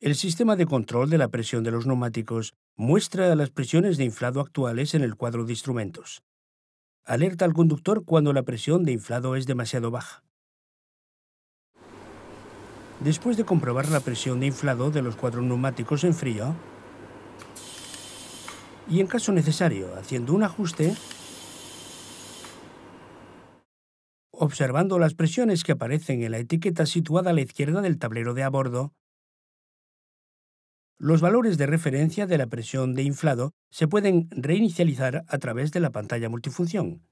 El sistema de control de la presión de los neumáticos muestra las presiones de inflado actuales en el cuadro de instrumentos. Alerta al conductor cuando la presión de inflado es demasiado baja. Después de comprobar la presión de inflado de los cuadros neumáticos en frío, y en caso necesario, haciendo un ajuste, observando las presiones que aparecen en la etiqueta situada a la izquierda del tablero de a bordo, los valores de referencia de la presión de inflado se pueden reinicializar a través de la pantalla multifunción.